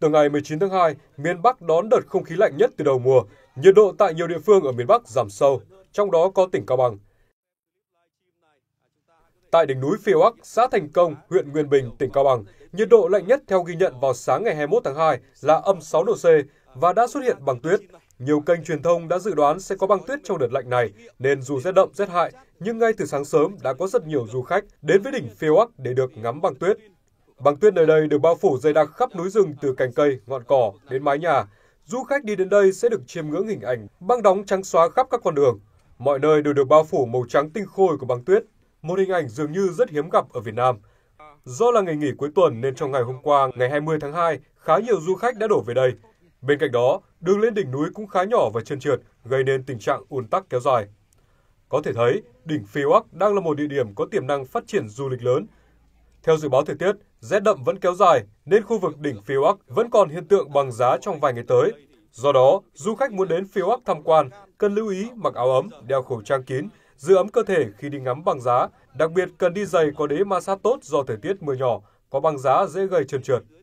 Từ ngày 19 tháng 2, miền Bắc đón đợt không khí lạnh nhất từ đầu mùa. Nhiệt độ tại nhiều địa phương ở miền Bắc giảm sâu, trong đó có tỉnh Cao Bằng. Tại đỉnh núi Phiêu Ác, xã Thành Công, huyện Nguyên Bình, tỉnh Cao Bằng, nhiệt độ lạnh nhất theo ghi nhận vào sáng ngày 21 tháng 2 là âm 6 độ C và đã xuất hiện băng tuyết. Nhiều kênh truyền thông đã dự đoán sẽ có băng tuyết trong đợt lạnh này, nên dù rét đậm, rét hại, nhưng ngay từ sáng sớm đã có rất nhiều du khách đến với đỉnh Phiêu Ác để được ngắm băng tuyết. Băng tuyết nơi đây được bao phủ dày đặc khắp núi rừng từ cành cây, ngọn cỏ đến mái nhà. Du khách đi đến đây sẽ được chiêm ngưỡng hình ảnh băng đóng trắng xóa khắp các con đường. Mọi nơi đều được bao phủ màu trắng tinh khôi của băng tuyết, một hình ảnh dường như rất hiếm gặp ở Việt Nam. Do là ngày nghỉ cuối tuần nên trong ngày hôm qua, ngày 20 tháng 2, khá nhiều du khách đã đổ về đây. Bên cạnh đó, đường lên đỉnh núi cũng khá nhỏ và trơn trượt, gây nên tình trạng ùn tắc kéo dài. Có thể thấy, đỉnh Phi Oắc đang là một địa điểm có tiềm năng phát triển du lịch lớn. Theo dự báo thời tiết, rét đậm vẫn kéo dài nên khu vực đỉnh phía Bắc vẫn còn hiện tượng bằng giá trong vài ngày tới. Do đó, du khách muốn đến phía Bắc tham quan cần lưu ý mặc áo ấm, đeo khẩu trang kín, giữ ấm cơ thể khi đi ngắm băng giá, đặc biệt cần đi giày có đế ma sát tốt do thời tiết mưa nhỏ, có băng giá dễ gây trơn trượt.